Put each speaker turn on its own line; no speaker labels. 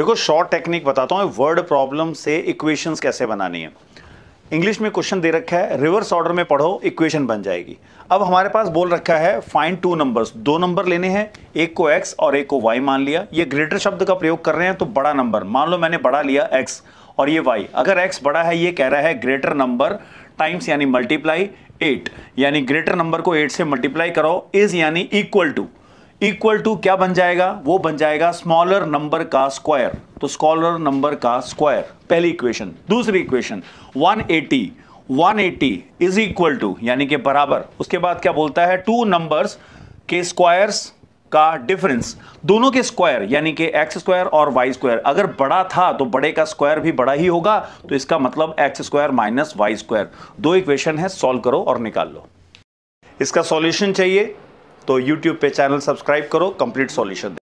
देखो short technique बताता हूँ वर्ड प्रॉब्लम से इक्वेशंस कैसे बनानी है इंग्लिश में क्वेश्चन दे रखा है रिवर्स ऑर्डर में पढ़ो इक्वेशन बन जाएगी अब हमारे पास बोल रखा है फाइन टू नंबर्स दो नंबर लेने हैं एक को एक्स और एक को वाई मान लिया ये ग्रेटर शब्द का प्रयोग कर रहे हैं तो बड़ा नंबर मान लो मैंने बड़ा लिया एक्स और ये वाई अगर एक्स बड़ा है ये कह रहा है ग्रेटर नंबर टाइम्स यानी मल्टीप्लाई एट यानी ग्रेटर नंबर को एट से मल्टीप्लाई करो इज यानी इक्वल टू इक्वल टू क्या बन जाएगा वो बन जाएगा स्मॉलर नंबर का स्क्वायर तो स्कॉलर नंबर का स्क्वायर पहली इक्वेशन दूसरी इक्वेशन 180 180 इज इक्वल टू यानी कि बराबर उसके बाद क्या बोलता है टू नंबर्स के स्क्वायर्स का डिफरेंस दोनों के स्क्वायर यानी कि एक्स स्क्वायर और वाई स्क्वायर अगर बड़ा था तो बड़े का स्क्वायर भी बड़ा ही होगा तो इसका मतलब X square minus Y square दो इक्वेशन है सॉल्व करो और निकाल लो इसका सॉल्यूशन चाहिए तो यूट्यूब पे चैनल सब्सक्राइब करो कंप्लीट सॉल्यूशन